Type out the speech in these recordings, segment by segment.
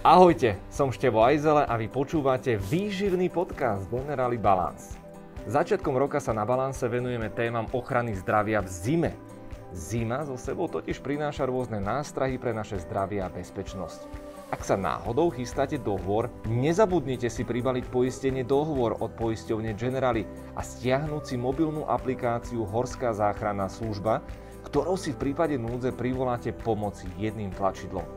Ahojte, som Števo Ajzele a vy počúvate výživný podcast Generali Balance. Začiatkom roka sa na Balance venujeme témam ochrany zdravia v zime. Zima zo sebou totiž prináša rôzne nástrahy pre naše zdravie a bezpečnosť. Ak sa náhodou chystáte do hôr, nezabudnite si pribaliť poistenie dohovor od poisťovne Generali a stiahnuť si mobilnú aplikáciu Horská záchranná služba, ktorou si v prípade núdze privoláte pomoc jedným tlačidlom.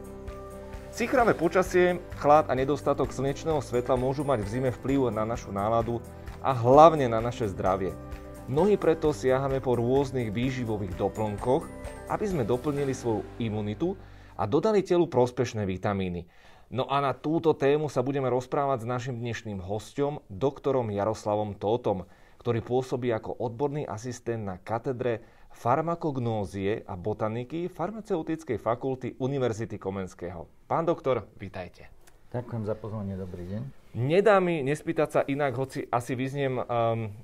Cichravé počasie, chlad a nedostatok slnečného svetla môžu mať v zime vplyv na našu náladu a hlavne na naše zdravie. Mnohí preto siahame po rôznych výživových doplnkoch, aby sme doplnili svoju imunitu a dodali telu prospešné vitamíny. No a na túto tému sa budeme rozprávať s našim dnešným hostom, doktorom Jaroslavom Tótom, ktorý pôsobí ako odborný asistent na katedre farmakognózie a botaniky Farmaceutickej fakulty Univerzity Komenského. Pán doktor, vitajte. Ďakujem za pozvanie, dobrý deň. Nedá mi nespýtať sa inak, hoci asi vyzniem um,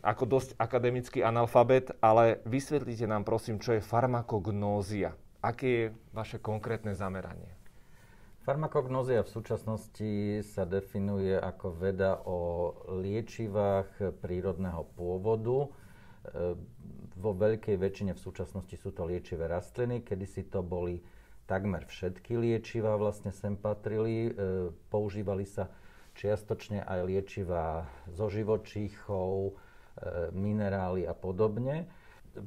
ako dosť akademický analfabet, ale vysvetlite nám prosím, čo je farmakognózia. Aké je vaše konkrétne zameranie? Farmakognózia v súčasnosti sa definuje ako veda o liečivách prírodného pôvodu vo veľkej väčšine v súčasnosti sú to liečivé rastliny. Kedysi to boli takmer všetky liečivá vlastne sem patrili. E, používali sa čiastočne aj liečiva zo živočíchov, e, minerály a podobne.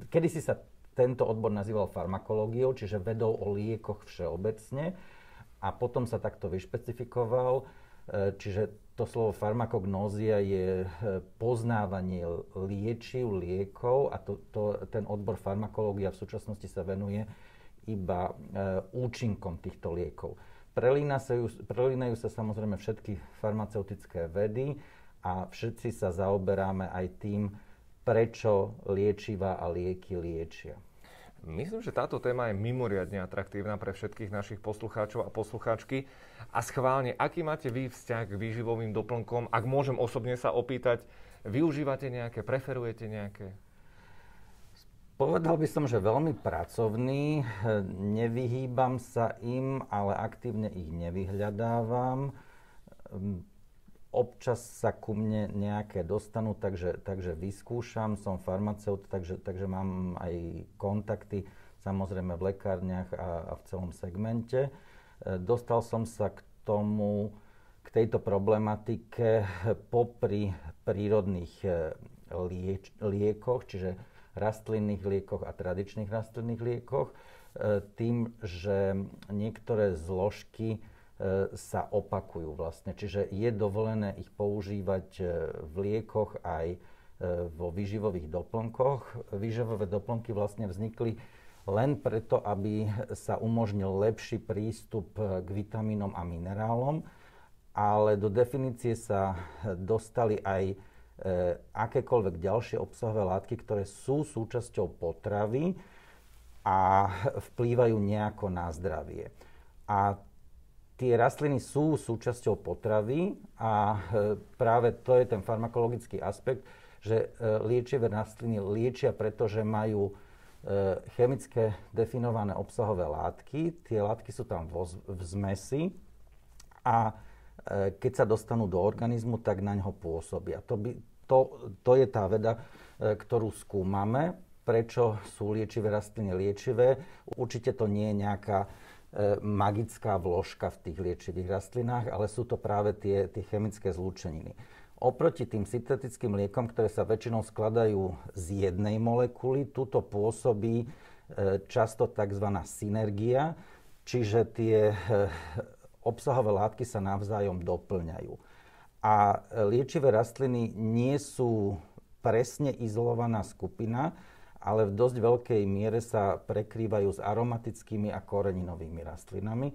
Kedysi sa tento odbor nazýval farmakológiou, čiže vedou o liekoch všeobecne a potom sa takto vyšpecifikoval. E, čiže to slovo farmakognózia je e, poznávanie liečiv, liekov a to, to, ten odbor farmakológia v súčasnosti sa venuje iba e, účinkom týchto liekov. Prelína sa ju, prelínajú sa samozrejme všetky farmaceutické vedy a všetci sa zaoberáme aj tým, prečo liečiva a lieky liečia. Myslím, že táto téma je mimoriadne atraktívna pre všetkých našich poslucháčov a poslucháčky. A schválne, aký máte vy vzťah k výživovým doplnkom? Ak môžem osobne sa opýtať, využívate nejaké, preferujete nejaké? Povedal by som, že veľmi pracovný, nevyhýbam sa im, ale aktívne ich nevyhľadávam občas sa ku mne nejaké dostanú, takže, takže vyskúšam, som farmaceut, takže, takže mám aj kontakty samozrejme v lekárniach a, a v celom segmente. E, dostal som sa k tomu, k tejto problematike popri prírodných e, lieč, liekoch, čiže rastlinných liekoch a tradičných rastlinných liekoch, e, tým, že niektoré zložky E, sa opakujú vlastne. Čiže je dovolené ich používať e, v liekoch aj e, vo výživových doplnkoch. Výživové doplnky vlastne vznikli len preto, aby sa umožnil lepší prístup k vitamínom a minerálom, ale do definície sa dostali aj akékoľvek ďalšie obsahové látky, ktoré sú súčasťou potravy a vplývajú nejako na zdravie. A tie rastliny sú súčasťou potravy a e, práve to je ten farmakologický aspekt, že e, liečivé rastliny liečia, pretože majú e, chemické definované obsahové látky. Tie látky sú tam v zmesi a keď sa dostanú do organizmu, tak na ňo pôsobia. To, by, to, to je tá veda, ktorú skúmame, prečo sú liečivé rastliny liečivé. Určite to nie je nejaká E, magická vložka v tých liečivých rastlinách, ale sú to práve tie, tie chemické zlúčeniny. Oproti tým syntetickým liekom, ktoré sa väčšinou skladajú z jednej molekuly, tuto pôsobí e, často tzv. synergia, čiže tie e, obsahové látky sa navzájom doplňajú. A liečivé rastliny nie sú presne izolovaná skupina, ale v dosť veľkej miere sa prekrývajú s aromatickými a koreninovými rastlinami.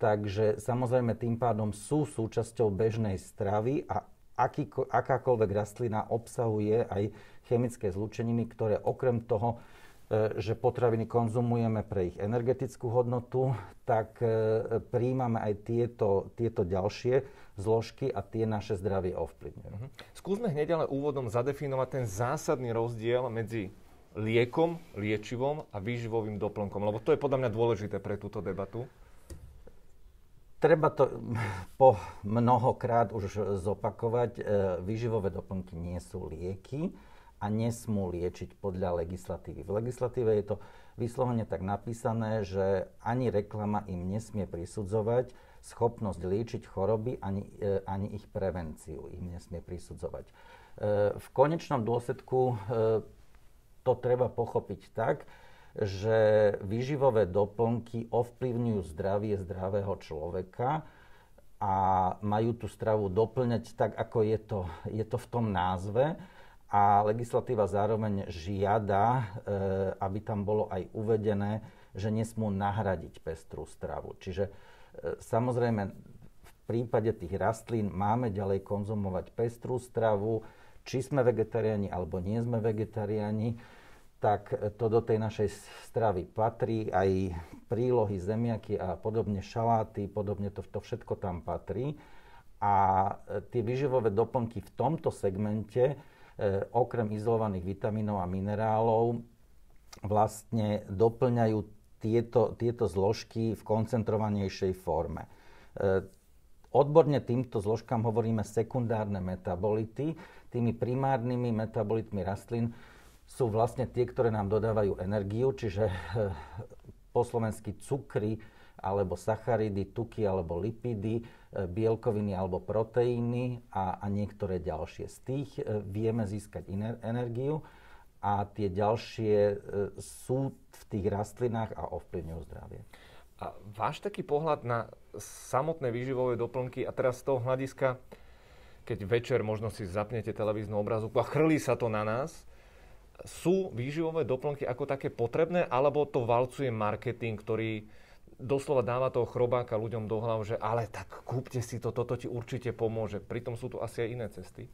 Takže samozrejme tým pádom sú súčasťou bežnej stravy a aký, akákoľvek rastlina obsahuje aj chemické zlúčeniny, ktoré okrem toho, e, že potraviny konzumujeme pre ich energetickú hodnotu, tak e, príjmame aj tieto, tieto ďalšie zložky a tie naše zdravie ovplyvňujú. Mhm. Skúsme hneď ale úvodom zadefinovať ten zásadný rozdiel medzi liekom, liečivom a výživovým doplnkom? Lebo to je podľa mňa dôležité pre túto debatu. Treba to po mnohokrát už zopakovať. E, výživové doplnky nie sú lieky a nesmú liečiť podľa legislatívy. V legislatíve je to vyslovene tak napísané, že ani reklama im nesmie prisudzovať schopnosť liečiť choroby, ani, e, ani ich prevenciu im nesmie prisudzovať. E, v konečnom dôsledku to treba pochopiť tak, že výživové doplnky ovplyvňujú zdravie zdravého človeka a majú tú stravu doplňať tak, ako je to, je to v tom názve. A legislatíva zároveň žiada, e, aby tam bolo aj uvedené, že nesmú nahradiť pestrú stravu. Čiže e, samozrejme v prípade tých rastlín máme ďalej konzumovať pestrú stravu, či sme vegetariáni alebo nie sme vegetariáni, tak to do tej našej stravy patrí, aj prílohy, zemiaky a podobne, šaláty, podobne to, to všetko tam patrí. A e, tie výživové doplnky v tomto segmente, e, okrem izolovaných vitamínov a minerálov, vlastne doplňajú tieto, tieto zložky v koncentrovanejšej forme. E, Odborne týmto zložkám hovoríme sekundárne metabolity. Tými primárnymi metabolitmi rastlín sú vlastne tie, ktoré nám dodávajú energiu, čiže eh, po slovensky cukry alebo sacharidy, tuky alebo lipidy, eh, bielkoviny alebo proteíny a, a niektoré ďalšie. Z tých eh, vieme získať iner- energiu a tie ďalšie sú v tých rastlinách a ovplyvňujú zdravie. A váš taký pohľad na samotné výživové doplnky a teraz z toho hľadiska, keď večer možno si zapnete televíznu obrazovku a chrlí sa to na nás, sú výživové doplnky ako také potrebné, alebo to valcuje marketing, ktorý doslova dáva toho chrobáka ľuďom do hlavu, že ale tak kúpte si to, toto ti určite pomôže. Pritom sú tu asi aj iné cesty.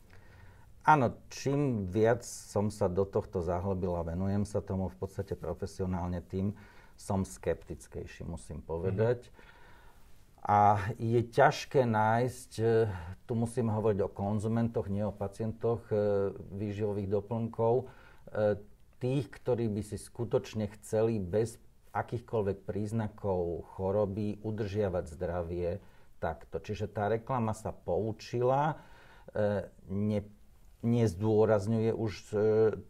Áno, čím viac som sa do tohto zahlbil a venujem sa tomu v podstate profesionálne tým, som skeptickejší, musím povedať. mm A je ťažké nájsť, e, tu musím hovoriť o konzumentoch, nie o pacientoch e, výživových doplnkov, e, tých, ktorí by si skutočne chceli bez akýchkoľvek príznakov choroby udržiavať zdravie takto. Čiže tá reklama sa poučila, ne, nezdôrazňuje už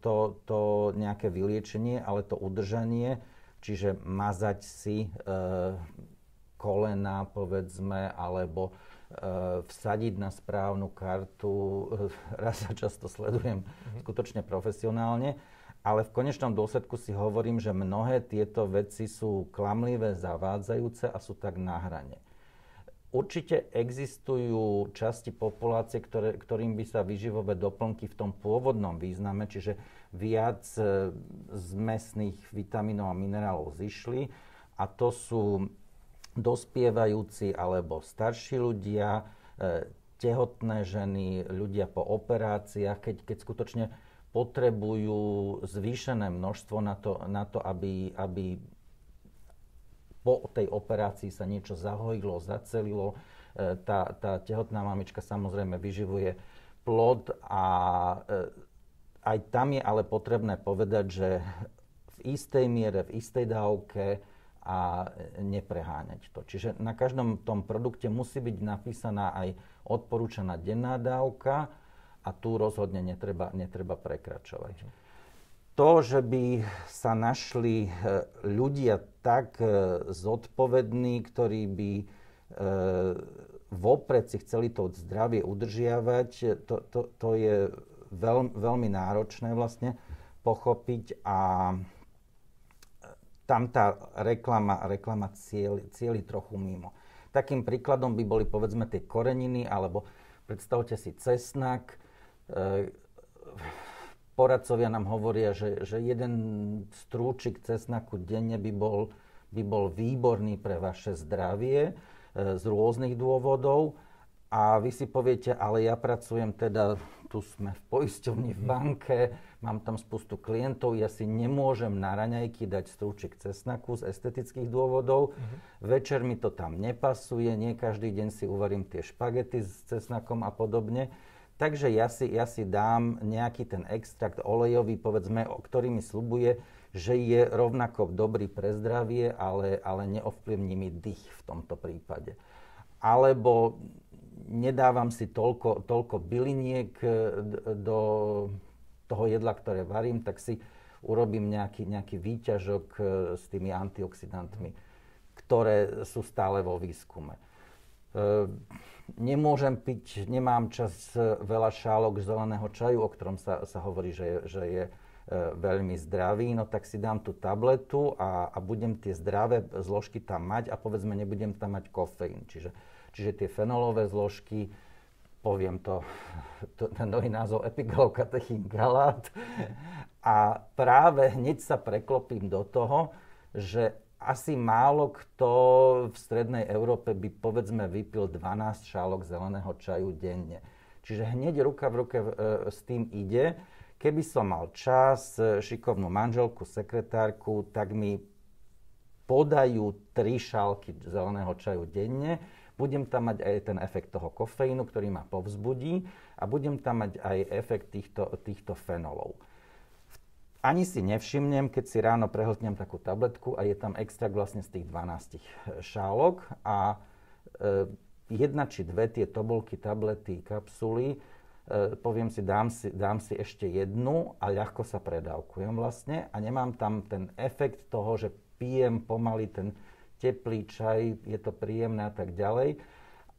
to, to nejaké vyliečenie, ale to udržanie Čiže mazať si e, kolena, povedzme, alebo e, vsadiť na správnu kartu. Raz sa často sledujem mm-hmm. skutočne profesionálne. Ale v konečnom dôsledku si hovorím, že mnohé tieto veci sú klamlivé, zavádzajúce a sú tak na hrane. Určite existujú časti populácie, ktoré, ktorým by sa vyživové doplnky v tom pôvodnom význame, čiže viac e, z mesných vitamínov a minerálov zišli a to sú dospievajúci alebo starší ľudia, e, tehotné ženy, ľudia po operáciách, keď, keď skutočne potrebujú zvýšené množstvo na to, na to aby, aby po tej operácii sa niečo zahojilo, zacelilo. E, tá, tá tehotná mamička samozrejme vyživuje plod a e, aj tam je ale potrebné povedať, že v istej miere, v istej dávke a nepreháňať to. Čiže na každom tom produkte musí byť napísaná aj odporúčaná denná dávka a tu rozhodne netreba, netreba prekračovať. Mhm to, že by sa našli e, ľudia tak e, zodpovední, ktorí by e, vopred si chceli to zdravie udržiavať, to, to, to je veľ, veľmi náročné vlastne pochopiť a tam tá reklama, reklama cieli, cieli trochu mimo. Takým príkladom by boli povedzme tie koreniny alebo predstavte si cesnak, e, poradcovia nám hovoria, že, že jeden strúčik cesnaku denne by bol, by bol výborný pre vaše zdravie e, z rôznych dôvodov. A vy si poviete, ale ja pracujem teda, tu sme v poisťovni, v banke, mám tam spustu klientov, ja si nemôžem na raňajky dať strúčik cesnaku z estetických dôvodov, uh-huh. večer mi to tam nepasuje, nie každý deň si uvarím tie špagety s cesnakom a podobne. Takže ja si, ja si dám nejaký ten extrakt olejový, povedzme, o ktorý mi slubuje, že je rovnako dobrý pre zdravie, ale, ale neovplyvní mi dých v tomto prípade. Alebo nedávam si toľko, toľko byliniek e, do toho jedla, ktoré varím, tak si urobím nejaký, nejaký výťažok e, s tými antioxidantmi, ktoré sú stále vo výskume. E, nemôžem piť, nemám čas e, veľa šálok zeleného čaju, o ktorom sa, sa hovorí, že je, že je e, veľmi zdravý, no tak si dám tú tabletu a, a budem tie zdravé zložky tam mať a povedzme nebudem tam mať kofeín. Čiže, čiže tie fenolové zložky, poviem to, to ten nový názov epigalokatechín galát a práve hneď sa preklopím do toho, že asi málo kto v strednej Európe by povedzme vypil 12 šálok zeleného čaju denne. Čiže hneď ruka v ruke e, s tým ide. Keby som mal čas, e, šikovnú manželku, sekretárku, tak mi podajú 3 šálky zeleného čaju denne. Budem tam mať aj ten efekt toho kofeínu, ktorý ma povzbudí a budem tam mať aj efekt týchto, týchto fenolov ani si nevšimnem, keď si ráno prehltnem takú tabletku a je tam extrakt vlastne z tých 12 e, šálok a e, jedna či dve tie tobolky, tablety, kapsuly, e, poviem si dám, si, dám si ešte jednu a ľahko sa predávkujem vlastne a nemám tam ten efekt toho, že pijem pomaly ten teplý čaj, je to príjemné a tak ďalej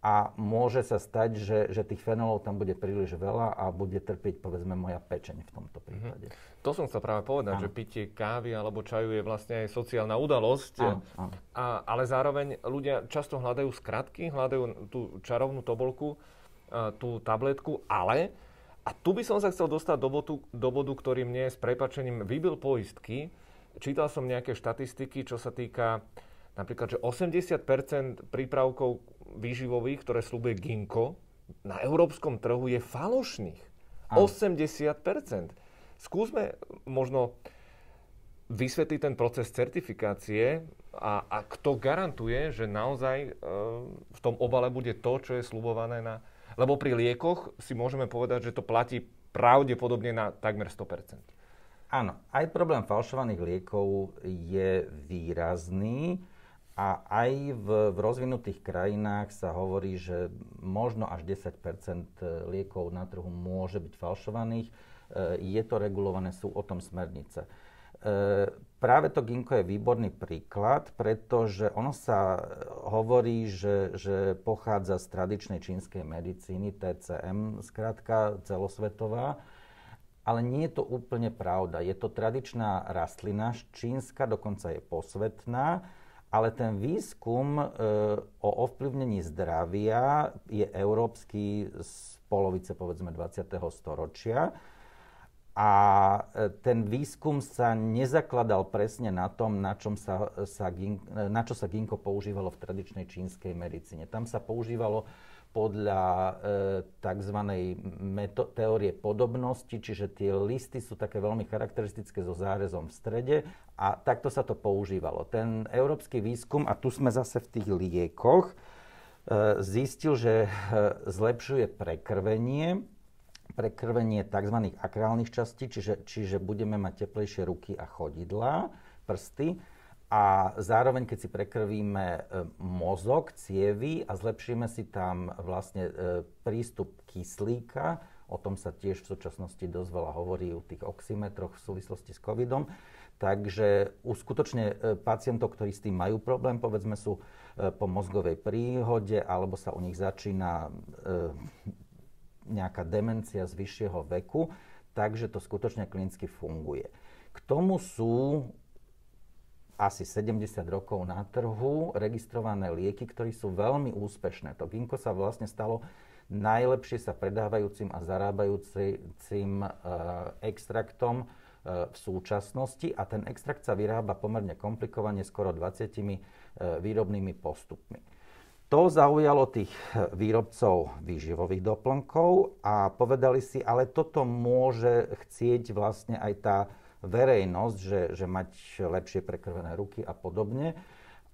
a môže sa stať, že, že tých fenolov tam bude príliš veľa a bude trpieť povedzme moja pečeň v tomto mhm. prípade. Mm-hmm. To som chcel práve povedať, ano. že pitie kávy alebo čaju je vlastne aj sociálna udalosť, ano, ano. A, ale zároveň ľudia často hľadajú skratky, hľadajú tú čarovnú tobolku, a, e, tú tabletku, ale... A tu by som sa chcel dostať do bodu, do bodu ktorý mne s prepačením vybil poistky. Čítal som nejaké štatistiky, čo sa týka napríklad, že 80% prípravkov výživových, ktoré slúbuje Ginko, na európskom trhu je falošných. Aj. 80%. Skúsme možno vysvetliť ten proces certifikácie a, a kto garantuje, že naozaj e, v tom obale bude to, čo je slubované na... Lebo pri liekoch si môžeme povedať, že to platí pravdepodobne na takmer 100%. Áno, aj problém falšovaných liekov je výrazný a aj v, v rozvinutých krajinách sa hovorí, že možno až 10 e, liekov na trhu môže byť falšovaných. E, je to regulované, sú o tom smernice. E, práve to ginko je výborný príklad, pretože ono sa hovorí, že, že pochádza z tradičnej čínskej medicíny, TCM, zkrátka celosvetová. Ale nie je to úplne pravda. Je to tradičná rastlina, čínska, dokonca je posvetná ale ten výskum e, o ovplyvnení zdravia je európsky z polovice povedzme 20. storočia. A e, ten výskum sa nezakladal presne na tom, na, čom sa, sa e, na čo sa ginko používalo v tradičnej čínskej medicíne. Tam sa používalo podľa e, tzv. Meto- teórie podobnosti, čiže tie listy sú také veľmi charakteristické so zárezom v strede a takto sa to používalo. Ten európsky výskum, a tu sme zase v tých liekoch, e, zistil, že e, zlepšuje prekrvenie, prekrvenie tzv. akrálnych častí, čiže, čiže budeme mať teplejšie ruky a chodidlá, prsty a zároveň, keď si prekrvíme e, mozog, cievy a zlepšíme si tam vlastne e, prístup kyslíka, o tom sa tiež v súčasnosti dosť veľa hovorí o tých oximetroch v súvislosti s covidom, takže skutočne e, pacientov, ktorí s tým majú problém, povedzme sú po mozgovej príhode alebo sa u nich začína nejaká demencia z vyššieho veku, takže to skutočne klinicky funguje. K tomu sú asi 70 rokov na trhu registrované lieky, ktoré sú veľmi úspešné. To vinko sa vlastne stalo najlepšie sa predávajúcim a zarábajúcim e, extraktom e, v súčasnosti a ten extrakt sa vyrába pomerne komplikovane, skoro 20 e, výrobnými postupmi. To zaujalo tých výrobcov výživových doplnkov a povedali si, ale toto môže chcieť vlastne aj tá verejnosť, že, že mať lepšie prekrvené ruky a podobne.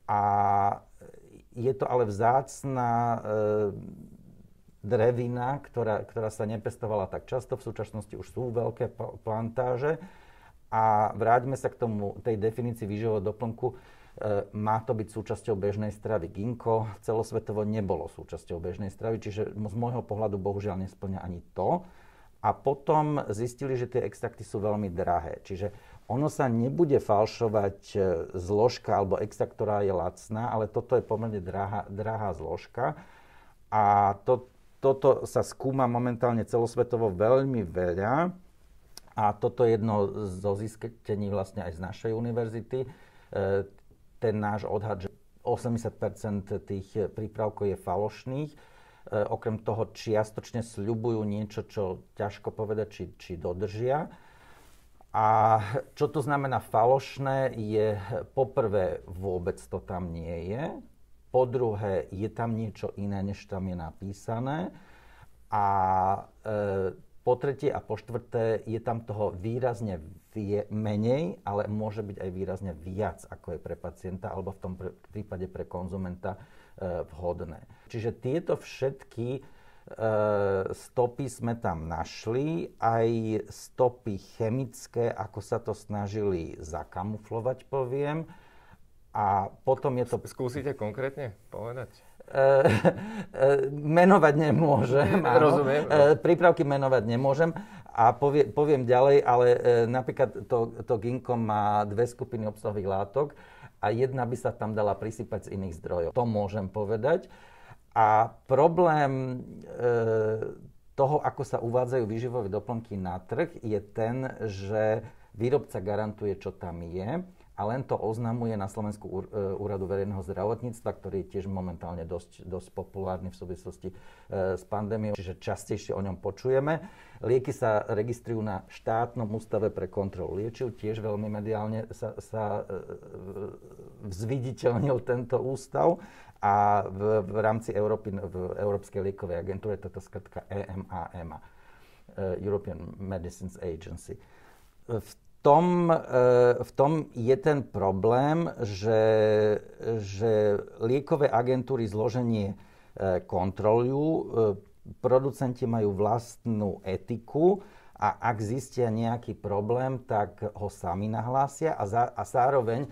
A je to ale vzácná e, drevina, ktorá, ktorá sa nepestovala tak často. V súčasnosti už sú veľké plantáže. A vráťme sa k tomu, tej definícii výživového doplnku. E, má to byť súčasťou bežnej stravy. Ginko celosvetovo nebolo súčasťou bežnej stravy, čiže z môjho pohľadu bohužiaľ nesplňa ani to a potom zistili, že tie extrakty sú veľmi drahé. Čiže ono sa nebude falšovať e, zložka alebo extrakt, ktorá je lacná, ale toto je pomerne drahá, drahá zložka. A to, toto sa skúma momentálne celosvetovo veľmi veľa. A toto je jedno zo získatení vlastne aj z našej univerzity. E, ten náš odhad, že 80 tých prípravkov je falošných E, okrem toho čiastočne sľubujú niečo, čo ťažko povedať, či, či dodržia. A čo to znamená falošné, je poprvé vôbec to tam nie je, po druhé je tam niečo iné, než tam je napísané a e, po tretie a po štvrté je tam toho výrazne vie, menej, ale môže byť aj výrazne viac, ako je pre pacienta alebo v tom prípade pre konzumenta Eh, vhodné. Čiže tieto všetky eh, stopy sme tam našli, aj stopy chemické, ako sa to snažili zakamuflovať, poviem. A potom je to... Skúsite konkrétne povedať? Eh, menovať nemôžem. Áno. Rozumiem. Prípravky menovať nemôžem a povie, poviem ďalej, ale napríklad to, to ginkom má dve skupiny obsahových látok a jedna by sa tam dala prisypať z iných zdrojov. To môžem povedať. A problém e, toho, ako sa uvádzajú výživové doplnky na trh, je ten, že výrobca garantuje, čo tam je a len to oznamuje na Slovensku e, úradu verejného zdravotníctva, ktorý je tiež momentálne dosť, dosť populárny v súvislosti e, s pandémiou, čiže častejšie o ňom počujeme. Lieky sa registrujú na štátnom ústave pre kontrolu liečiv, tiež veľmi mediálne sa, sa e, vzviditeľnil tento ústav a v, v rámci Európy, v Európskej liekovej agentúre, toto skratka EMA, EMA, European Medicines Agency v tom, eh, v tom je ten problém, že, že liekové agentúry zloženie eh, kontrolujú, eh, producenti majú vlastnú etiku a ak zistia nejaký problém, tak ho sami nahlásia a, za, a zároveň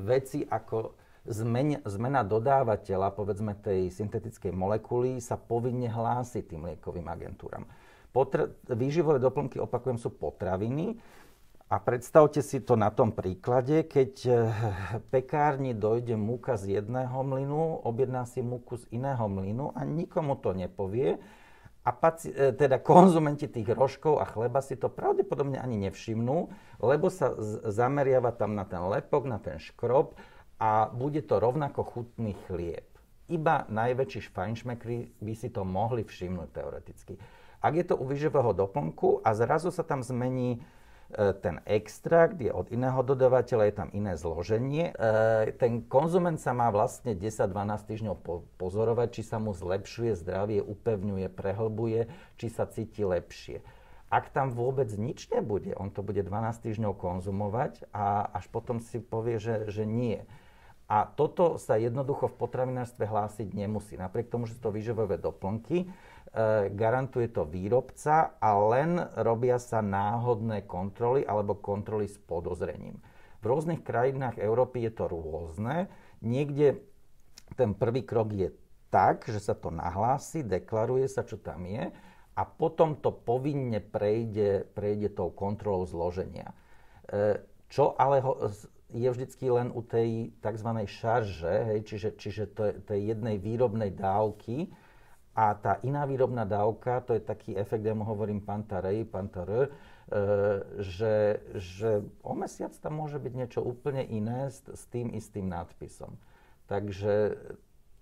veci ako zmen, zmena dodávateľa, povedzme tej syntetickej molekuly, sa povinne hlási tým liekovým agentúram. Potr- výživové doplnky, opakujem, sú potraviny a predstavte si to na tom príklade, keď eh, pekárni dojde múka z jedného mlynu, objedná si múku z iného mlynu a nikomu to nepovie. A paci- eh, teda konzumenti tých rožkov a chleba si to pravdepodobne ani nevšimnú, lebo sa zameriava tam na ten lepok, na ten škrob a bude to rovnako chutný chlieb. Iba najväčší šfajnšmekry by si to mohli všimnúť teoreticky. Ak je to u výživového doplnku a zrazu sa tam zmení E, ten extrakt je od iného dodavateľa, je tam iné zloženie. E, ten konzument sa má vlastne 10-12 týždňov pozorovať, či sa mu zlepšuje zdravie, upevňuje, prehlbuje, či sa cíti lepšie. Ak tam vôbec nič nebude, on to bude 12 týždňov konzumovať a až potom si povie, že, že nie. A toto sa jednoducho v potravinárstve hlásiť nemusí. Napriek tomu, že sú to výživové doplnky, E, garantuje to výrobca a len robia sa náhodné kontroly alebo kontroly s podozrením. V rôznych krajinách Európy je to rôzne. Niekde ten prvý krok je tak, že sa to nahlási, deklaruje sa, čo tam je a potom to povinne prejde, prejde tou kontrolou zloženia. E, čo ale ho, je vždycky len u tej tzv. šarže, hej, čiže, čiže tej jednej výrobnej dávky, a tá iná výrobná dávka, to je taký efekt, ja mu hovorím pantarej, pantarö, e, že, že o mesiac tam môže byť niečo úplne iné s, s tým istým nadpisom. Takže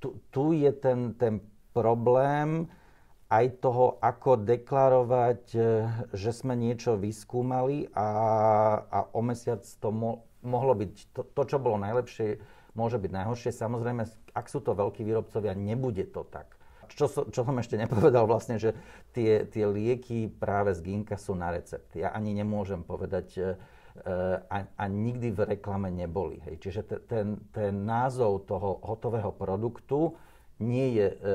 tu, tu je ten, ten problém aj toho, ako deklarovať, e, že sme niečo vyskúmali a, a o mesiac to mo, mohlo byť to, to, čo bolo najlepšie, môže byť najhoršie. Samozrejme, ak sú to veľkí výrobcovia, nebude to tak čo, čo som ešte nepovedal vlastne, že tie, tie lieky práve z Ginka sú na recept. Ja ani nemôžem povedať, e, e, a, a nikdy v reklame neboli. Hej. Čiže ten, ten názov toho hotového produktu nie je, e,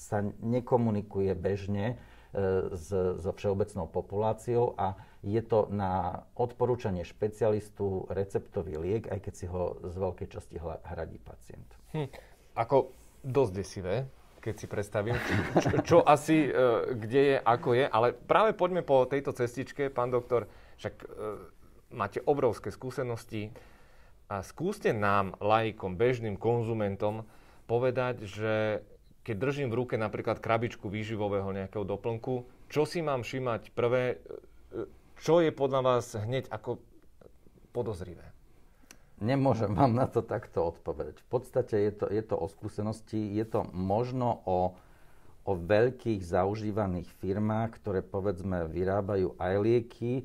sa nekomunikuje bežne s, so všeobecnou populáciou a je to na odporúčanie špecialistu receptový liek, aj keď si ho z veľkej časti hradí pacient. Hm. Ako dosť desivé, keď si predstavím, čo, čo asi, e, kde je, ako je. Ale práve poďme po tejto cestičke, pán doktor, však e, máte obrovské skúsenosti a skúste nám, laikom, bežným konzumentom, povedať, že keď držím v ruke napríklad krabičku výživového nejakého doplnku, čo si mám všimať prvé, e, čo je podľa vás hneď ako podozrivé? Nemôžem vám na to takto odpovedať. V podstate je to, je to o skúsenosti, je to možno o, o veľkých zaužívaných firmách, ktoré povedzme vyrábajú aj lieky. E,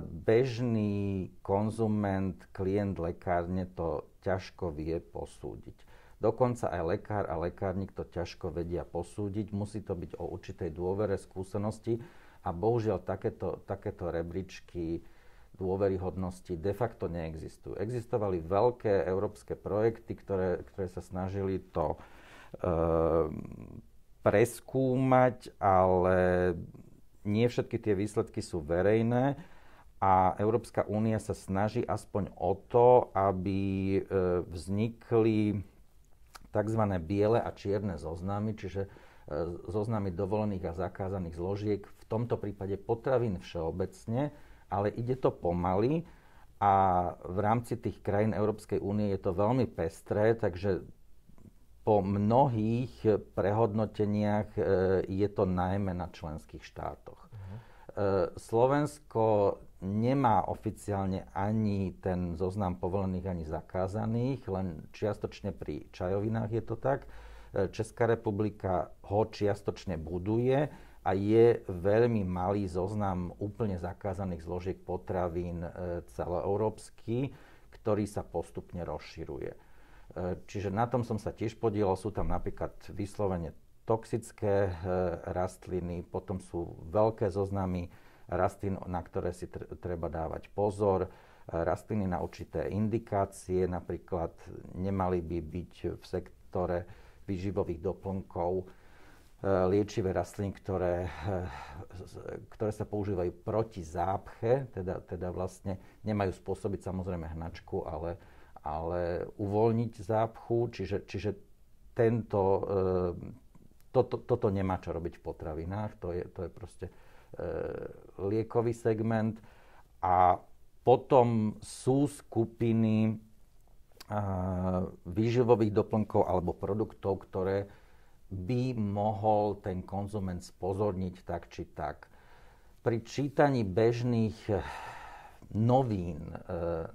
bežný konzument, klient lekárne to ťažko vie posúdiť. Dokonca aj lekár a lekárnik to ťažko vedia posúdiť. Musí to byť o určitej dôvere, skúsenosti a bohužiaľ takéto, takéto rebríčky dôveryhodnosti de facto neexistujú. Existovali veľké európske projekty, ktoré, ktoré sa snažili to e, preskúmať, ale nie všetky tie výsledky sú verejné a Európska únia sa snaží aspoň o to, aby e, vznikli tzv. biele a čierne zoznamy, čiže e, zoznamy dovolených a zakázaných zložiek, v tomto prípade potravín všeobecne, ale ide to pomaly a v rámci tých krajín Európskej únie je to veľmi pestré, takže po mnohých prehodnoteniach e, je to najmä na členských štátoch. E, Slovensko nemá oficiálne ani ten zoznam povolených, ani zakázaných, len čiastočne pri čajovinách je to tak. E, Česká republika ho čiastočne buduje a je veľmi malý zoznam úplne zakázaných zložiek potravín e, celoeurópsky, ktorý sa postupne rozširuje. E, čiže na tom som sa tiež podielal. Sú tam napríklad vyslovene toxické e, rastliny, potom sú veľké zoznamy rastlín, na ktoré si treba dávať pozor, rastliny na určité indikácie, napríklad nemali by byť v sektore výživových doplnkov, Eh, liečivé rastliny, ktoré, eh, ktoré sa používajú proti zápche, teda, teda vlastne nemajú spôsobiť samozrejme hnačku, ale, ale uvoľniť zápchu, čiže, čiže tento, eh, toto, toto nemá čo robiť v potravinách, to je, to je proste liekový segment. A potom sú skupiny výživových doplnkov alebo produktov, ktoré by mohol ten konzument spozorniť tak či tak. Pri čítaní bežných eh, novín eh,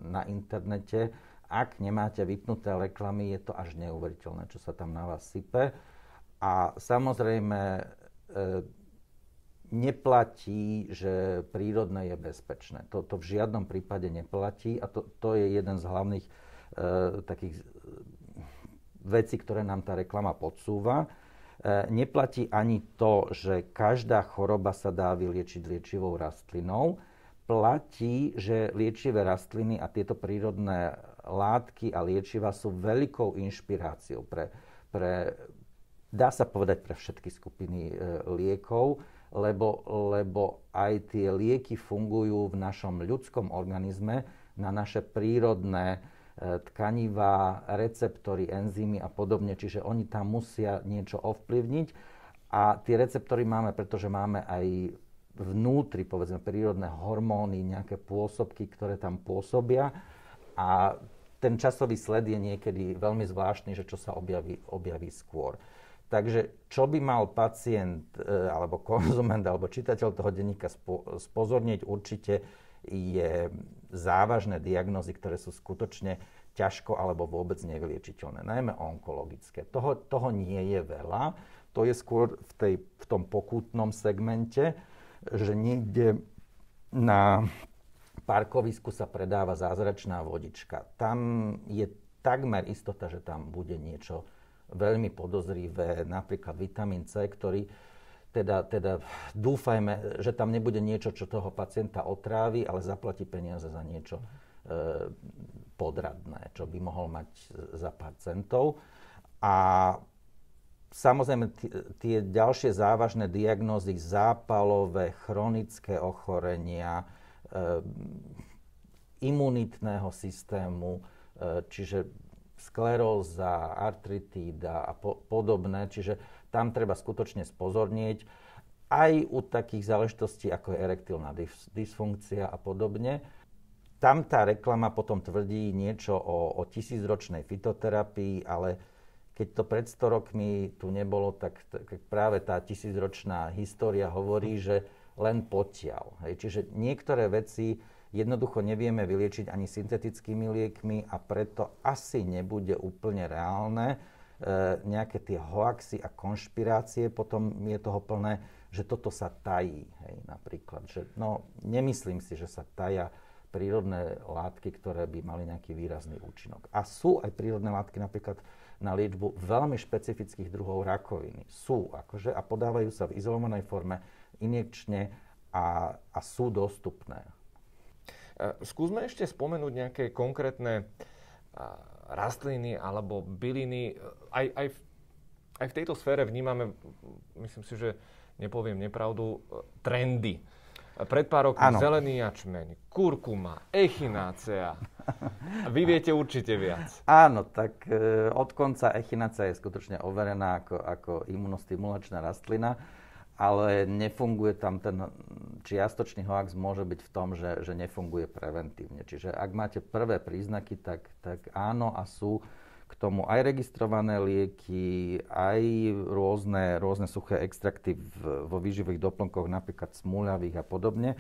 na internete, ak nemáte vypnuté reklamy, je to až neuveriteľné, čo sa tam na vás sype. A samozrejme eh, neplatí, že prírodné je bezpečné. To, to v žiadnom prípade neplatí a to, to je jeden z hlavných e, takých vecí, ktoré nám tá reklama podsúva. E, neplatí ani to, že každá choroba sa dá vyliečiť liečivou rastlinou. Platí, že liečivé rastliny a tieto prírodné látky a liečiva sú veľkou inšpiráciou pre, pre dá sa povedať, pre všetky skupiny e, liekov lebo, lebo aj tie lieky fungujú v našom ľudskom organizme na naše prírodné E, tkanivá, receptory, enzymy a podobne, čiže oni tam musia niečo ovplyvniť a tie receptory máme, pretože máme aj vnútri, povedzme, prírodné hormóny, nejaké pôsobky, ktoré tam pôsobia a ten časový sled je niekedy veľmi zvláštny, že čo sa objaví, objaví skôr. Takže čo by mal pacient e, alebo konzument alebo čitateľ toho denníka spozorniť určite je závažné diagnózy, ktoré sú skutočne ťažko alebo vôbec nevyliečiteľné, najmä onkologické. Toho, toho nie je veľa, to je skôr v, tej, v tom pokútnom segmente, že niekde na parkovisku sa predáva zázračná vodička. Tam je takmer istota, že tam bude niečo veľmi podozrivé, napríklad vitamín C, ktorý teda, teda dúfajme, že tam nebude niečo, čo toho pacienta otrávi, ale zaplatí peniaze za niečo e, podradné, čo by mohol mať za pár centov. A samozrejme t- tie ďalšie závažné diagnózy, zápalové, chronické ochorenia, e, imunitného systému, e, čiže skleróza, artritída a po- podobné, čiže tam treba skutočne spozornieť aj u takých záležitostí, ako je erektilná dysfunkcia a podobne. Tam tá reklama potom tvrdí niečo o, o tisícročnej fitoterapii, ale keď to pred 100 rokmi tu nebolo, tak, tak práve tá tisícročná história hovorí, že len potiaľ. Hej. Čiže niektoré veci jednoducho nevieme vyliečiť ani syntetickými liekmi a preto asi nebude úplne reálne, E, nejaké tie hoaxy a konšpirácie, potom je toho plné, že toto sa tají, hej, napríklad. Že, no, nemyslím si, že sa taja prírodné látky, ktoré by mali nejaký výrazný účinok. A sú aj prírodné látky napríklad na liečbu veľmi špecifických druhov rakoviny. Sú akože a podávajú sa v izolovanej forme injekčne a, a sú dostupné. E, skúsme ešte spomenúť nejaké konkrétne rastliny alebo byliny. Aj, aj, v, aj v tejto sfére vnímame, myslím si, že nepoviem nepravdu, trendy. Pred pár rokmi zelený jačmeň, kurkuma, echinácea. Vy viete určite viac. Áno, tak e, od konca echinácea je skutočne overená ako, ako imunostimulačná rastlina ale nefunguje tam ten čiastočný hoax môže byť v tom, že, že nefunguje preventívne. Čiže ak máte prvé príznaky, tak, tak áno a sú k tomu aj registrované lieky, aj rôzne, rôzne suché extrakty v, vo výživových doplnkoch, napríklad smúľavých a podobne.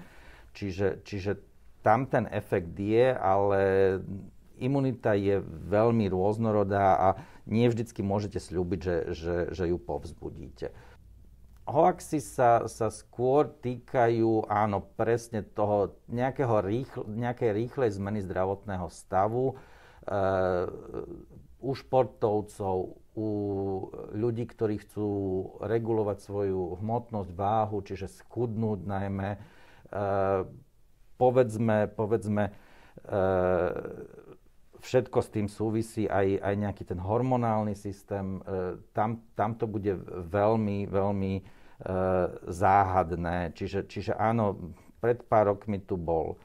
Čiže, čiže tam ten efekt je, ale imunita je veľmi rôznorodá a nie vždycky môžete slúbiť, že, že, že ju povzbudíte hoaxy sa, sa skôr týkajú, áno, presne toho nejakého rýchl, nejakej rýchlej zmeny zdravotného stavu e, u športovcov, u ľudí, ktorí chcú regulovať svoju hmotnosť, váhu, čiže schudnúť najmä. E, povedzme, povedzme e, všetko s tým súvisí, aj, aj nejaký ten hormonálny systém, e, tam, tam to bude veľmi, veľmi E, záhadné. Čiže, čiže áno, pred pár rokmi tu bol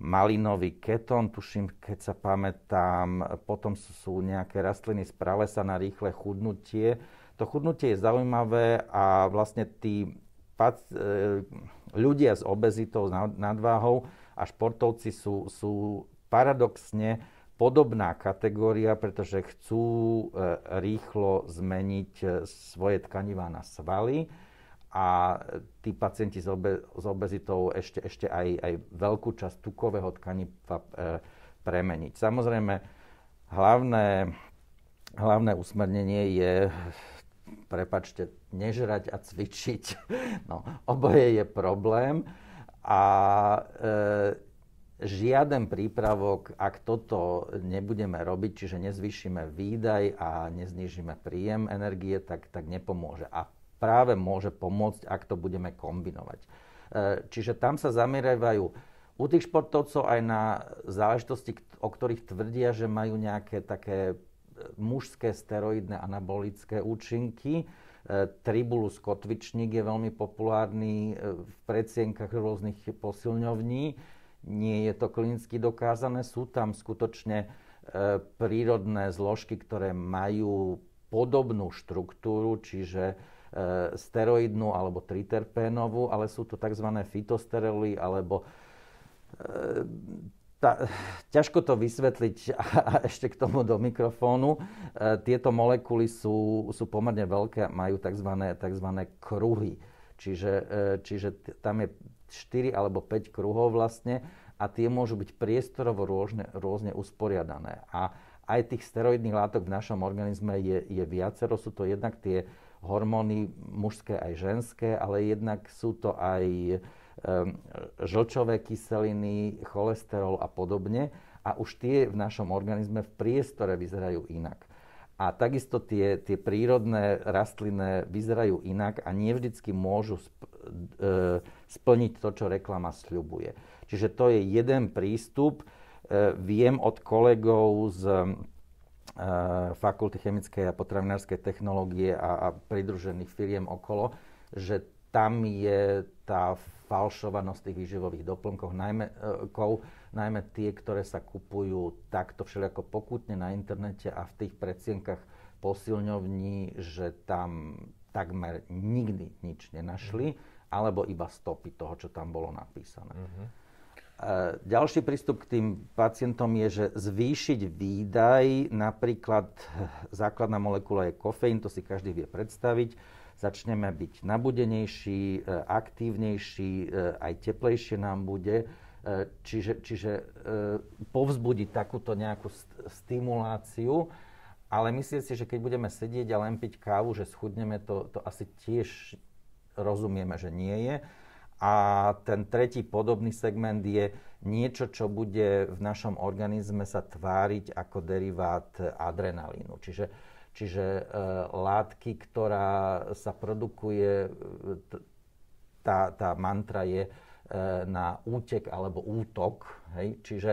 malinový ketón, tuším, keď sa pamätám, potom sú, sú nejaké rastliny z pralesa na rýchle chudnutie. To chudnutie je zaujímavé a vlastne tí pac, e, ľudia s obezitou, s nadváhou a športovci sú, sú paradoxne podobná kategória, pretože chcú e, rýchlo zmeniť svoje tkanivá na svaly a tí pacienti s, obe, s obezitou ešte, ešte aj, aj veľkú časť tukového tkaniva e, premeniť. Samozrejme, hlavné, hlavné usmernenie je prepačte, nežrať a cvičiť. No, oboje je problém a e, žiaden prípravok, ak toto nebudeme robiť, čiže nezvýšime výdaj a neznižíme príjem energie, tak, tak nepomôže. A práve môže pomôcť, ak to budeme kombinovať. E, čiže tam sa zamierajú u tých športovcov aj na záležitosti, o ktorých tvrdia, že majú nejaké také e, mužské steroidné anabolické účinky. E, Tribulus kotvičník je veľmi populárny v predsienkach rôznych posilňovní. Nie je to klinicky dokázané, sú tam skutočne prírodné zložky, ktoré majú podobnú štruktúru, čiže E, steroidnú alebo triterpénovú, ale sú to tzv. fitosteroly alebo e, tá, ťažko to vysvetliť a, a ešte k tomu do mikrofónu. E, tieto molekuly sú, sú pomerne veľké, a majú tzv. tzv. kruhy. Čiže, e, čiže tam je 4 alebo 5 kruhov vlastne a tie môžu byť priestorovo rôzne, rôzne usporiadané. A aj tých steroidných látok v našom organizme je, je viacero. Sú to jednak tie, hormóny mužské aj ženské, ale jednak sú to aj um, žlčové kyseliny, cholesterol a podobne. A už tie v našom organizme v priestore vyzerajú inak. A takisto tie, tie prírodné rastliny vyzerajú inak a môžu sp- môžu e, splniť to, čo reklama sľubuje. Čiže to je jeden prístup. E, viem od kolegov z Eh, fakulty chemickej a potravinárskej technológie a, a pridružených firiem okolo, že tam je tá falšovanosť tých výživových doplnkov, najmä, eh, kou, najmä tie, ktoré sa kupujú takto všelijako pokutne na internete a v tých predsienkach posilňovní, že tam takmer nikdy nič nenašli, mhm. alebo iba stopy toho, čo tam bolo napísané. Mm-hmm. Ďalší prístup k tým pacientom je, že zvýšiť výdaj, napríklad základná molekula je kofeín, to si každý vie predstaviť. Začneme byť nabudenejší, e, aktívnejší, e, aj teplejšie nám bude. E, čiže, čiže povzbudiť takúto nejakú stimuláciu, ale myslím si, že keď budeme sedieť a len piť kávu, že schudneme, to, to asi tiež rozumieme, že nie je. A ten tretí podobný segment je niečo, čo bude v našom organizme sa tváriť ako derivát adrenalínu. Čiže, čiže e, látky, ktorá sa produkuje, e, t- tá, tá mantra je e, na útek alebo útok. Hej? Čiže,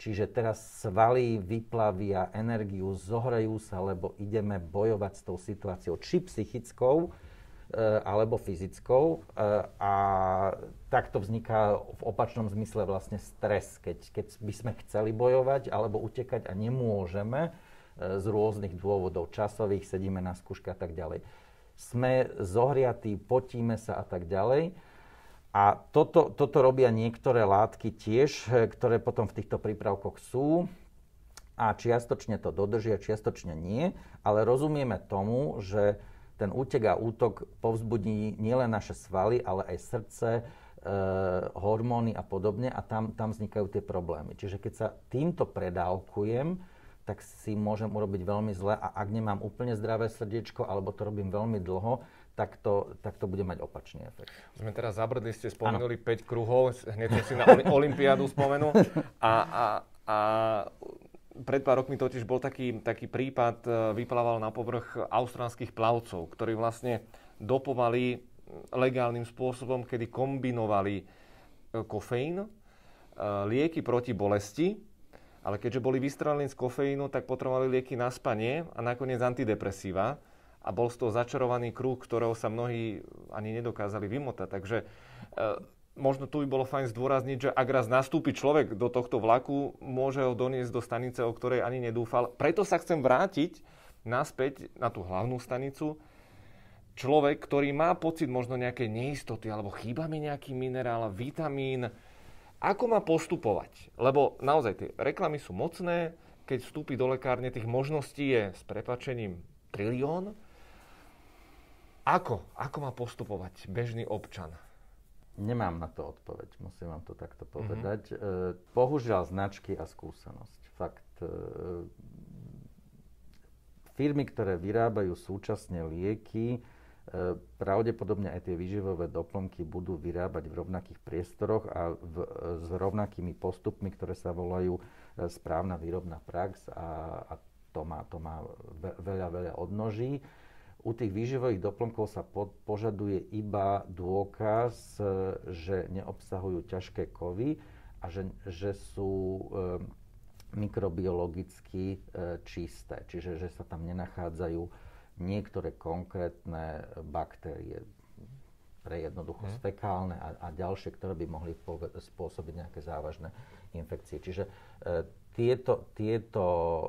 čiže teraz svaly vyplavia energiu, zohrajú sa, lebo ideme bojovať s tou situáciou, či psychickou, mm Eh, alebo fyzickou eh, a takto vzniká v opačnom zmysle vlastne stres, keď, keď by sme chceli bojovať alebo utekať a nemôžeme eh, z rôznych dôvodov, časových, sedíme na skúške a tak ďalej. Sme zohriatí, potíme sa a tak ďalej. A toto, toto robia niektoré látky tiež, ktoré potom v týchto prípravkoch sú a čiastočne to dodržia, čiastočne nie, ale rozumieme tomu, že ten útek a útok povzbudí nielen naše svaly, ale aj srdce, e, hormóny a podobne a tam, tam vznikajú tie problémy. Čiže keď sa týmto predávkujem, tak si môžem urobiť veľmi zle a ak nemám úplne zdravé srdiečko alebo to robím veľmi dlho, tak to, tak to bude mať opačný efekt. Sme teraz zabrdli, ste spomenuli ano. 5 kruhov, hneď som si na Olympiádu spomenul a, a, a pred pár rokmi totiž bol taký, taký prípad, e, vyplával na povrch austrálskych plavcov, ktorí vlastne dopovali legálnym spôsobom, kedy kombinovali e, kofeín, e, lieky proti bolesti, ale keďže boli vystrelení z kofeínu, tak potrebovali lieky na spanie a nakoniec antidepresíva a bol z toho začarovaný kruh, ktorého sa mnohí ani nedokázali vymotať. Takže možno tu by bolo fajn zdôrazniť, že ak raz nastúpi človek do tohto vlaku, môže ho doniesť do stanice, o ktorej ani nedúfal. Preto sa chcem vrátiť naspäť na tú hlavnú stanicu. Človek, ktorý má pocit možno nejakej neistoty, alebo chýba mi nejaký minerál, vitamín, ako má postupovať? Lebo naozaj tie reklamy sú mocné, keď vstúpi do lekárne, tých možností je s prepačením trilión. Ako? Ako má postupovať bežný občan? Nemám na to odpoveď, musím vám to takto mhm. povedať. Mm-hmm. Bohužiaľ značky a skúsenosť. Fakt. E, firmy, ktoré vyrábajú súčasne lieky, e, pravdepodobne aj tie výživové doplnky budú vyrábať v rovnakých priestoroch a v, s rovnakými postupmi, ktoré sa volajú správna výrobná prax a, a to má, to má veľa, veľa odnoží. U tých výživových doplnkov sa požaduje iba dôkaz, e, že neobsahujú ťažké kovy a že, že sú e, mikrobiologicky e, čisté, čiže že sa tam nenachádzajú niektoré konkrétne e, baktérie, pre jednoducho hmm. fekálne a, a ďalšie, ktoré by mohli pove- spôsobiť nejaké závažné infekcie. Čiže e, tieto, tieto e,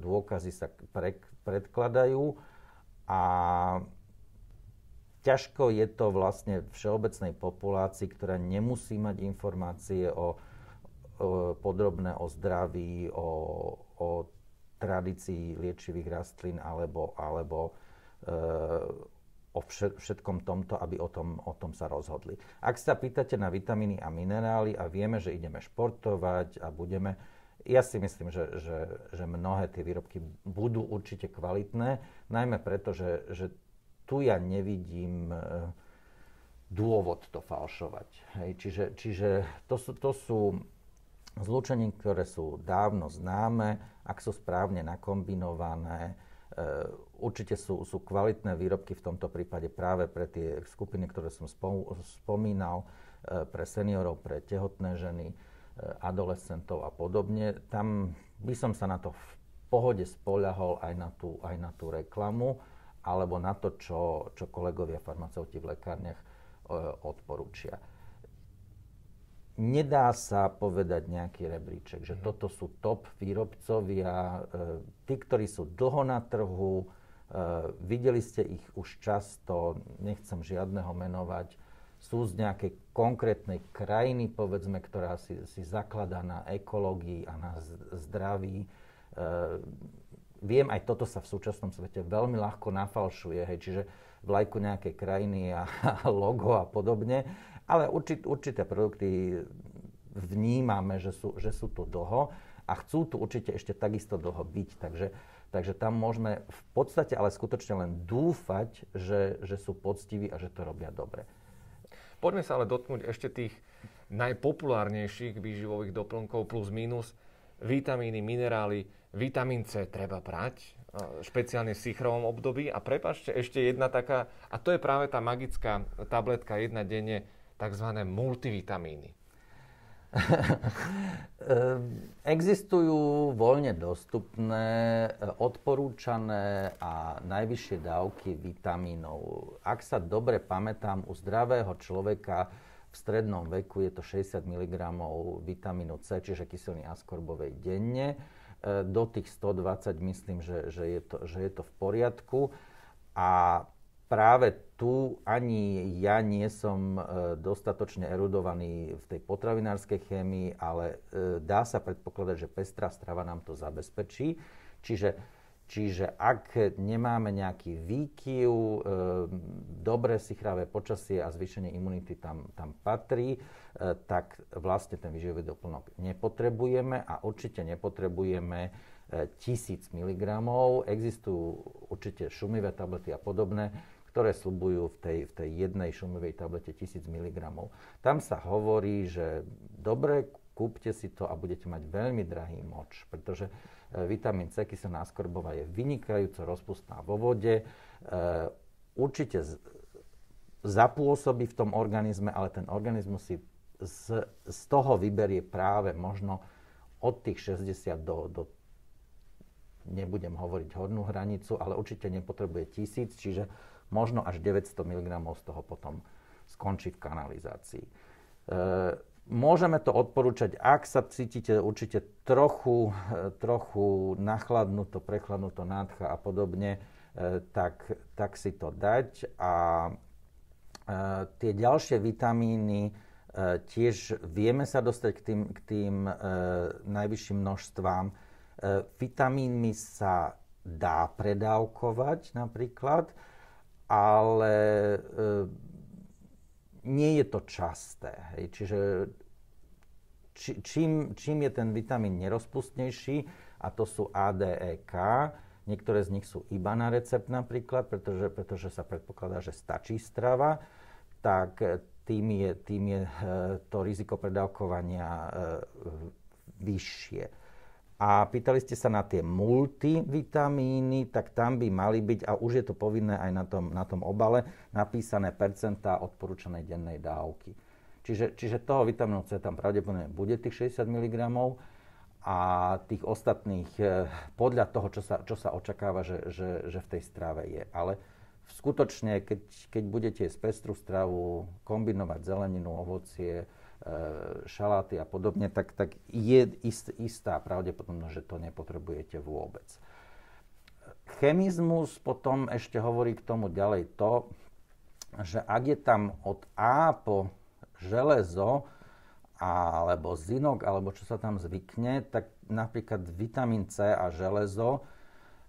dôkazy sa pre- predkladajú a ťažko je to vlastne všeobecnej populácii, ktorá nemusí mať informácie o, o podrobné o zdraví, o, o tradícii liečivých rastlín alebo, alebo e, o všetkom tomto, aby o tom, o tom sa rozhodli. Ak sa pýtate na vitamíny a minerály a vieme, že ideme športovať a budeme, ja si myslím, že, že, že mnohé tie výrobky budú určite kvalitné, Najmä preto, že, že tu ja nevidím e, dôvod to falšovať. Hej. Čiže, čiže to sú, to sú zlúčení, ktoré sú dávno známe, ak sú správne nakombinované. E, určite sú, sú kvalitné výrobky v tomto prípade práve pre tie skupiny, ktoré som spomínal, e, pre seniorov, pre tehotné ženy, adolescentov a podobne. Tam by som sa na to v pohode spoľahol aj na tú, aj na tú reklamu alebo na to, čo, čo kolegovia farmaceuti v lekárniach e, odporúčia. Nedá sa povedať nejaký rebríček, že mm. toto sú top výrobcovia, e, tí, ktorí sú dlho na trhu, e, videli ste ich už často, nechcem žiadneho menovať, sú z nejakej konkrétnej krajiny, povedzme, ktorá si, si zakladá na ekológii a na zdraví Eh, viem, aj toto sa v súčasnom svete veľmi ľahko nafalšuje, hej, čiže vlajku nejakej krajiny a, a logo a podobne, ale určit, určité produkty vnímame, že sú, že sú tu dlho a chcú tu určite ešte takisto dlho byť, takže, takže tam môžeme v podstate ale skutočne len dúfať, že, že sú poctiví a že to robia dobre. Poďme sa ale dotknúť ešte tých najpopulárnejších výživových doplnkov plus minus, vitamíny, minerály, Vitamín C treba prať, e, špeciálne v síchrovom období. A prepašte, ešte jedna taká, a to je práve tá magická tabletka jedna denne, tzv. multivitamíny. Ehm, existujú voľne dostupné, e, odporúčané a najvyššie dávky vitamínov. Ak sa dobre pamätám, u zdravého človeka v strednom veku je to 60 mg vitamínu C, čiže kyseliny askorbovej denne E, do tých 120 myslím, že, že, je, to, že je to v poriadku. A práve tu ani ja nie som e, dostatočne erudovaný v tej potravinárskej chémii, ale e, dá sa predpokladať, že pestrá strava nám to zabezpečí. Čiže Čiže ak nemáme nejaký výkyv, e, dobré sichravé počasie a zvýšenie imunity tam, tam patrí, e, tak vlastne ten výživový doplnok nepotrebujeme a určite nepotrebujeme e, 1000 mg. Existujú určite šumivé tablety a podobné, ktoré slubujú v tej, v tej jednej šumivej tablete 1000 mg. Tam sa hovorí, že dobre Kúpte si to a budete mať veľmi drahý moč, pretože e, vitamín C, kyselná askorbová, je vynikajúco rozpustná vo vode. E, určite zapôsobí v tom organizme, ale ten organizmus si z, z toho vyberie práve možno od tých 60 do, do nebudem hovoriť hornú hranicu, ale určite nepotrebuje tisíc, čiže možno až 900 mg z toho potom skončí v kanalizácii. E, Môžeme to odporúčať, ak sa cítite určite trochu, eh, trochu nachladnuto, prechladnuto, nádcha a podobne, eh, tak, tak si to dať. A eh, tie ďalšie vitamíny tiež vieme sa dostať k tým, k tým najvyšším množstvám. Vitamínmi sa dá predávkovať napríklad, ale nie je to časté. Hej. Čiže či, čím, čím je ten vitamín nerozpustnejší, a to sú ADEK, niektoré z nich sú iba na recept napríklad, pretože, pretože sa predpokladá, že stačí strava, tak tým je, tým je e, to riziko predávkovania e, vyššie. A pýtali ste sa na tie multivitamíny, tak tam by mali byť, a už je to povinné aj na tom, na tom obale, napísané percentá odporúčanej dennej dávky. Čiže, čiže toho vitamínu C tam pravdepodobne bude tých 60 mg a tých ostatných eh, podľa toho, čo sa, čo sa očakáva, že, že, že v tej strave je. Ale skutočne, keď, keď budete jesť pestru stravu, kombinovať zeleninu, ovocie, E, šaláty a podobne, tak, tak je ist, istá pravdepodobnosť, že to nepotrebujete vôbec. Chemizmus potom ešte hovorí k tomu ďalej to, že ak je tam od A po železo, alebo zinok, alebo čo sa tam zvykne, tak napríklad vitamín C a železo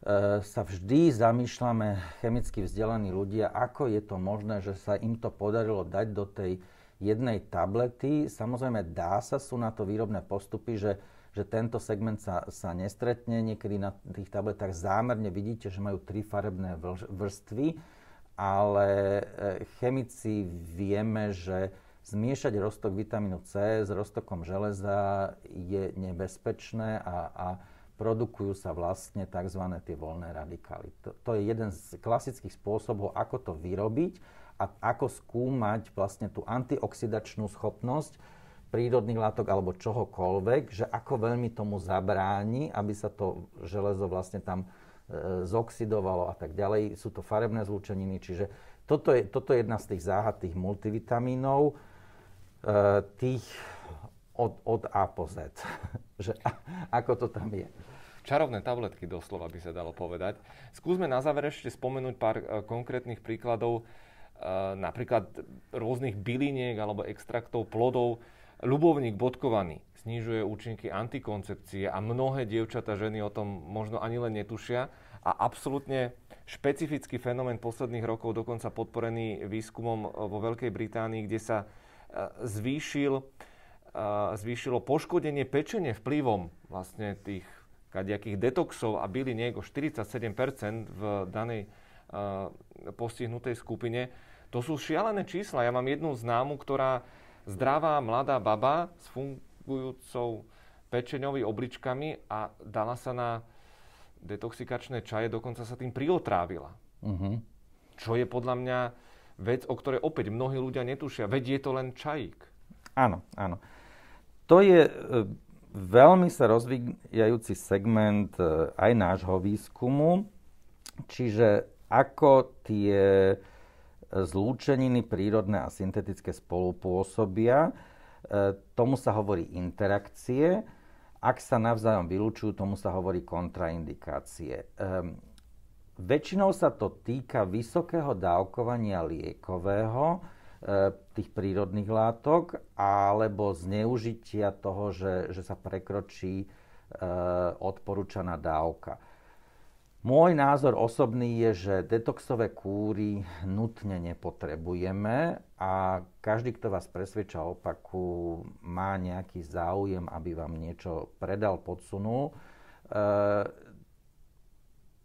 e, sa vždy zamýšľame chemicky vzdelaní ľudia, ako je to možné, že sa im to podarilo dať do tej jednej tablety. Samozrejme dá sa, sú na to výrobné postupy, že, že tento segment sa, sa nestretne. Niekedy na tých tabletách zámerne vidíte, že majú tri farebné vrstvy, ale e, chemici vieme, že zmiešať roztok vitamínu C s roztokom železa je nebezpečné a, a produkujú sa vlastne tzv. tie voľné radikály. To, to je jeden z klasických spôsobov, ako to vyrobiť a ako skúmať vlastne tú antioxidačnú schopnosť prírodných látok alebo čohokoľvek, že ako veľmi tomu zabráni, aby sa to železo vlastne tam e, zoxidovalo a tak ďalej. Sú to farebné zlúčeniny, čiže toto je, toto je jedna z tých záhad tých multivitamínov, e, tých od, od A po Z. že a, ako to tam je čarovné tabletky doslova by sa dalo povedať. Skúsme na záver ešte spomenúť pár e, konkrétnych príkladov napríklad rôznych byliniek alebo extraktov plodov. Ľubovník bodkovaný znižuje účinky antikoncepcie a mnohé dievčata, ženy o tom možno ani len netušia. A absolútne špecifický fenomén posledných rokov, dokonca podporený výskumom e, vo Veľkej Británii, kde sa e, zvýšil, e, zvýšilo poškodenie pečenie vplyvom vlastne tých kadejakých detoxov a byli o 47% v danej Eh, postihnutej skupine. To sú šialené čísla. Ja mám jednu známu, ktorá zdravá mladá baba s fungujúcou pečeňový obličkami a dala sa na detoxikačné čaje, dokonca sa tým priotrávila. Uh-huh. Čo je podľa mňa vec, o ktorej opäť mnohí ľudia netušia. Veď je to len čajík. Áno, áno. To je eh, veľmi sa rozvíjajúci segment eh, aj nášho výskumu. Čiže ako tie zlúčeniny prírodné a syntetické spolupôsobia. E, tomu sa hovorí interakcie. Ak sa navzájom vylúčujú, tomu sa hovorí kontraindikácie. Ehm, väčšinou sa to týka vysokého dávkovania liekového, e, tých prírodných látok, alebo zneužitia toho, že, že sa prekročí e, odporúčaná dávka. Môj názor osobný je, že detoxové kúry nutne nepotrebujeme a každý, kto vás presvedča opaku, má nejaký záujem, aby vám niečo predal, podsunul. E,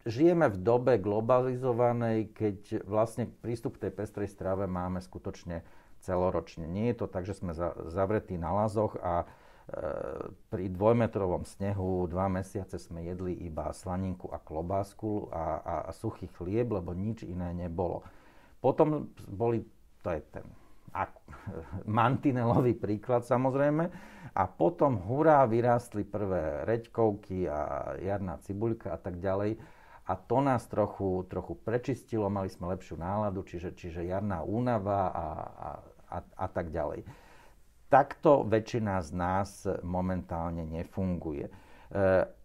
žijeme v dobe globalizovanej, keď vlastne prístup k tej pestrej strave máme skutočne celoročne. Nie je to tak, že sme zavretí na lazoch a E, pri dvojmetrovom snehu dva mesiace sme jedli iba slaninku a klobásku a, a, a suchý chlieb, lebo nič iné nebolo. Potom boli, to je ten a, mantinelový príklad samozrejme, a potom hurá vyrástli prvé reďkovky a jarná cibuľka a tak ďalej. A to nás trochu, trochu prečistilo, mali sme lepšiu náladu, čiže, čiže jarná únava a, a, a, a tak ďalej takto väčšina z nás momentálne nefunguje. E,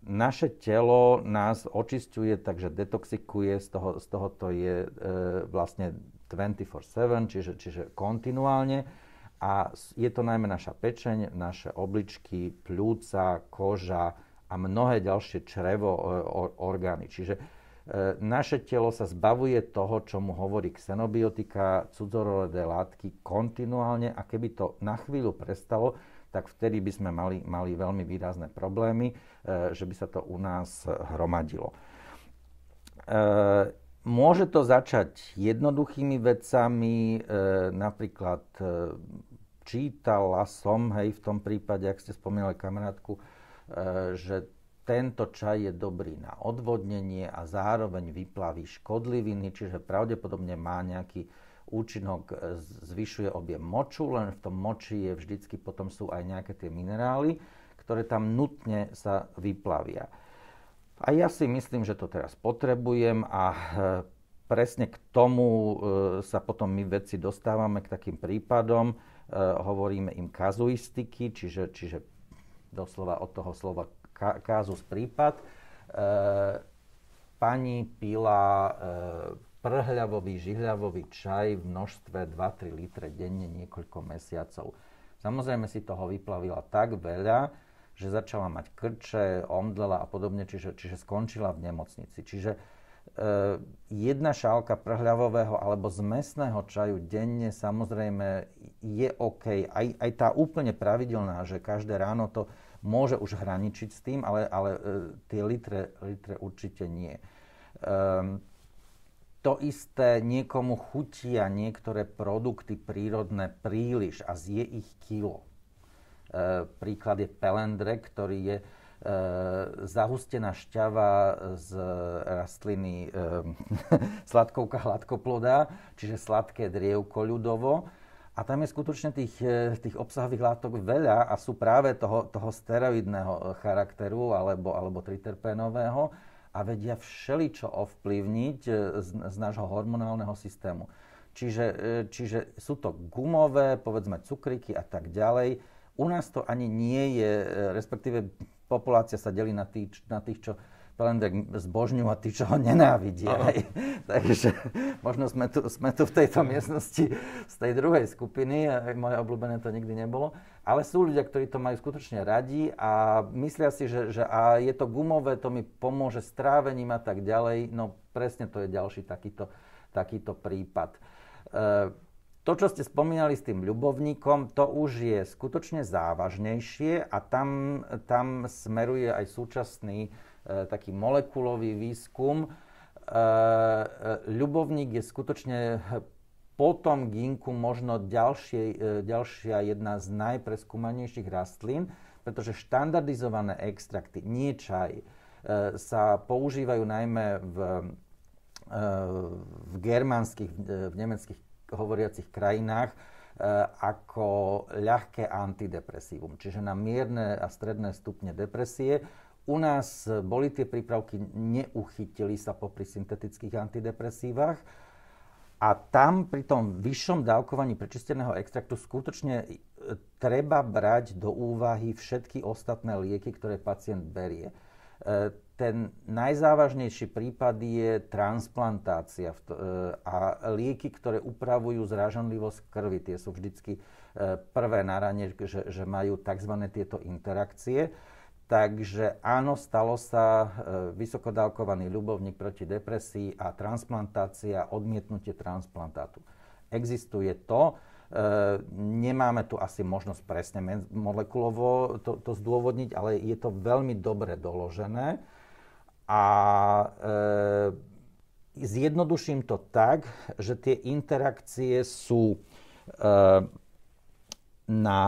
naše telo nás očistuje takže detoxikuje, z, toho, z tohoto je e, vlastne 24-7, čiže, čiže kontinuálne. A je to najmä naša pečeň, naše obličky, pľúca, koža a mnohé ďalšie črevo e, orgány. Čiže E, naše telo sa zbavuje toho, čo mu hovorí xenobiotika, cudzorodé látky kontinuálne a keby to na chvíľu prestalo, tak vtedy by sme mali, mali veľmi výrazné problémy, e, že by sa to u nás hromadilo. E, môže to začať jednoduchými vecami, napríklad čítala som, hej, v tom prípade, ak ste spomínali kamarátku, že tento čaj je dobrý na odvodnenie a zároveň vyplaví škodliviny, čiže pravdepodobne má nejaký účinok, e, zvyšuje objem moču, len v tom moči je vždycky potom sú aj nejaké tie minerály, ktoré tam nutne sa vyplavia. A ja si myslím, že to teraz potrebujem a e, presne k tomu e, sa potom my vedci dostávame k takým prípadom, hovoríme im kazuistiky, čiže, čiže doslova od toho slova kázus prípad. E, pani pila e, prhľavový, žihľavový čaj v množstve 2-3 litre denne niekoľko mesiacov. Samozrejme si toho vyplavila tak veľa, že začala mať krče, omdlela a podobne, čiže, čiže skončila v nemocnici. Čiže e, jedna šálka prhľavového alebo zmesného čaju denne samozrejme je OK. Aj, aj tá úplne pravidelná, že každé ráno to môže už hraničiť s tým, ale, ale e, tie litre, litre určite nie. Um, to isté niekomu chutia niektoré produkty prírodné príliš a zje ich kilo. E, príklad je pelendre, ktorý je e, zahustená šťava z rastliny e, sladkovka hladkoploda, čiže sladké drievko ľudovo a tam je skutočne tých, e, tých obsahových látok veľa a sú práve toho, toho steroidného e, charakteru alebo, alebo triterpénového a vedia všeličo ovplyvniť e, z, z nášho hormonálneho systému. Čiže, čiže sú to gumové, povedzme cukriky a tak ďalej. U nás to ani nie je, respektíve populácia sa delí na tých, na tých čo Pelendek zbožňujú a tí, čo ho nenávidia. Takže možno sme tu, sme tu v tejto miestnosti z tej druhej skupiny, moje obľúbené to nikdy nebolo. Ale sú ľudia, ktorí to majú skutočne radi a myslia si, že, že a je to gumové, to mi pomôže s trávením a tak ďalej. No presne to je ďalší takýto, takýto prípad. E, to, čo ste spomínali s tým ľubovníkom, to už je skutočne závažnejšie a tam, tam smeruje aj súčasný E, taký molekulový výskum. E, e, ľubovník je skutočne potom ginku možno ďalšie, ďalšia jedna z najpreskúmanejších rastlín, pretože štandardizované extrakty, nie čaj, sa používajú najmä v, v germánskych, v nemeckých hovoriacich krajinách ako ľahké antidepresívum, čiže na mierne a stredné stupne depresie u nás boli tie prípravky, neuchytili sa popri syntetických antidepresívach a tam pri tom vyššom dávkovaní prečisteného extraktu skutočne e, treba brať do úvahy všetky ostatné lieky, ktoré pacient berie. E, ten najzávažnejší prípad je transplantácia e, a lieky, ktoré upravujú zrážanlivosť krvi. Tie sú vždy prvé na rane, že, že majú tzv. tieto interakcie. Takže áno, stalo sa vysokodálkovaný e, vysokodávkovaný ľubovník proti depresii a transplantácia, odmietnutie transplantátu. Existuje to, e, nemáme tu asi možnosť presne molekulovo to, to zdôvodniť, ale je to veľmi dobre doložené. A e, zjednoduším to tak, že tie interakcie sú e, na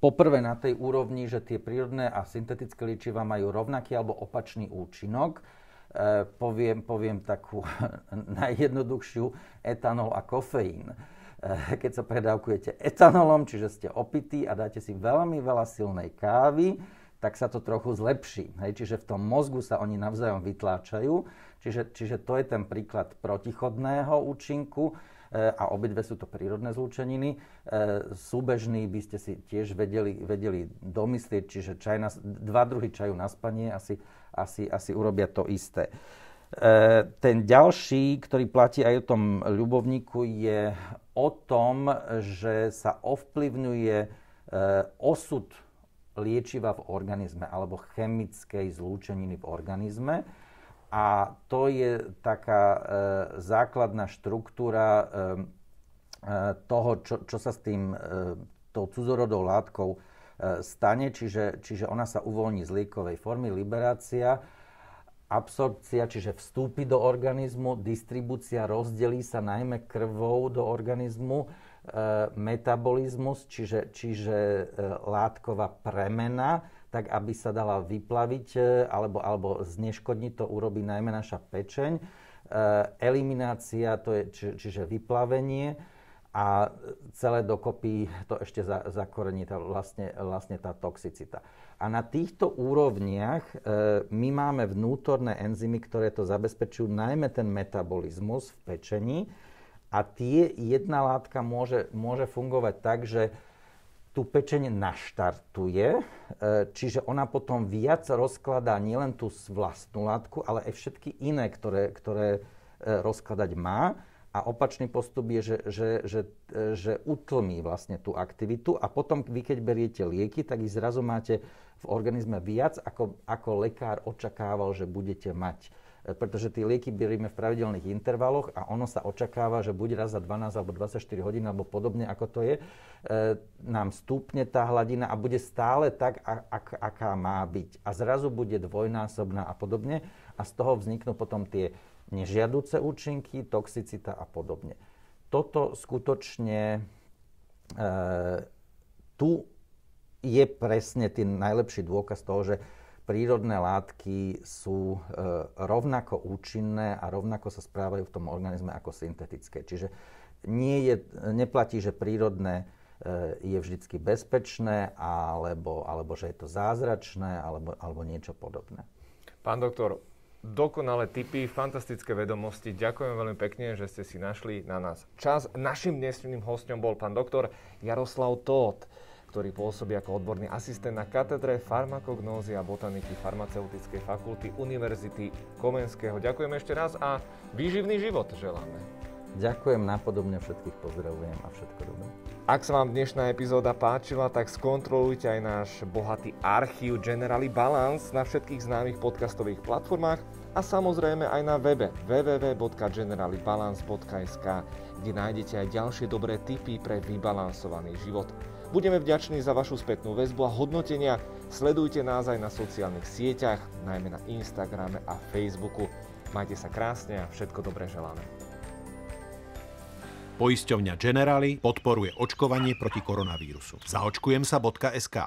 Poprvé na tej úrovni, že tie prírodné a syntetické liečiva majú rovnaký alebo opačný účinok. E, poviem, poviem takú najjednoduchšiu etanol a kofeín. E, keď sa predávkujete etanolom, čiže ste opití a dáte si veľmi veľa silnej kávy, tak sa to trochu zlepší. Hej, čiže v tom mozgu sa oni navzájom vytláčajú. Čiže, čiže to je ten príklad protichodného účinku. E, a obidve sú to prírodné zlúčeniny. E, súbežný by ste si tiež vedeli, vedeli domyslieť, čiže čaj na, dva druhy čaju na spanie asi, asi, asi urobia to isté. E, ten ďalší, ktorý platí aj o tom ľubovníku, je o tom, že sa ovplyvňuje osud liečiva v organizme alebo chemickej zlúčeniny v organizme a to je taká e, základná štruktúra e, e, toho, čo, čo sa s tým, e, tou cudzorodou látkou e, stane, čiže, čiže ona sa uvoľní z líkovej formy, liberácia, absorpcia, čiže vstúpi do organizmu, distribúcia rozdelí sa najmä krvou do organizmu, e, metabolizmus, čiže, čiže e, látková premena, tak aby sa dala vyplaviť e, alebo, alebo zneškodniť, to urobí najmä naša pečeň. E, eliminácia, to je, či, čiže vyplavenie a celé dokopy to ešte za, zakorení tá, vlastne, vlastne tá toxicita. A na týchto úrovniach e, my máme vnútorné enzymy, ktoré to zabezpečujú, najmä ten metabolizmus v pečení. A tie jedna látka môže, môže fungovať tak, že tú pečeň naštartuje, e, čiže ona potom viac rozkladá nielen tú vlastnú látku, ale aj všetky iné, ktoré, ktoré e, rozkladať má. A opačný postup je, že, že, že, e, že utlmí vlastne tú aktivitu a potom vy, keď beriete lieky, tak ich zrazu máte v organizme viac, ako, ako lekár očakával, že budete mať. E, pretože tie lieky berieme v pravidelných intervaloch a ono sa očakáva, že buď raz za 12 alebo 24 hodín alebo podobne, ako to je, e, nám stúpne tá hladina a bude stále tak, ak, aká má byť. A zrazu bude dvojnásobná a podobne a z toho vzniknú potom tie nežiaduce účinky, toxicita a podobne. Toto skutočne e, tu je presne ten najlepší dôkaz toho, že prírodné látky sú e, rovnako účinné a rovnako sa správajú v tom organizme ako syntetické. Čiže nie je, neplatí, že prírodné e, je vždycky bezpečné, alebo, alebo že je to zázračné, alebo, alebo niečo podobné. Pán doktor, dokonalé tipy, fantastické vedomosti. Ďakujem veľmi pekne, že ste si našli na nás čas. Našim dnešným hostom bol pán doktor Jaroslav Tóth, ktorý pôsobí ako odborný asistent na katedre farmakognózy a botaniky Farmaceutickej fakulty Univerzity Komenského. Ďakujem ešte raz a výživný život želáme. Ďakujem, napodobne všetkých pozdravujem a všetko dobré. Ak sa vám dnešná epizóda páčila, tak skontrolujte aj náš bohatý archív Generali Balance na všetkých známych podcastových platformách a samozrejme aj na webe www.generalibalance.sk, kde nájdete aj ďalšie dobré tipy pre vybalansovaný život. Budeme vďační za vašu spätnú väzbu a hodnotenia. Sledujte nás aj na sociálnych sieťach, najmä na Instagrame a Facebooku. Majte sa krásne a všetko dobré želáme. Poisťovňa Generali podporuje očkovanie proti koronavírusu. Zaočkujem sa.sk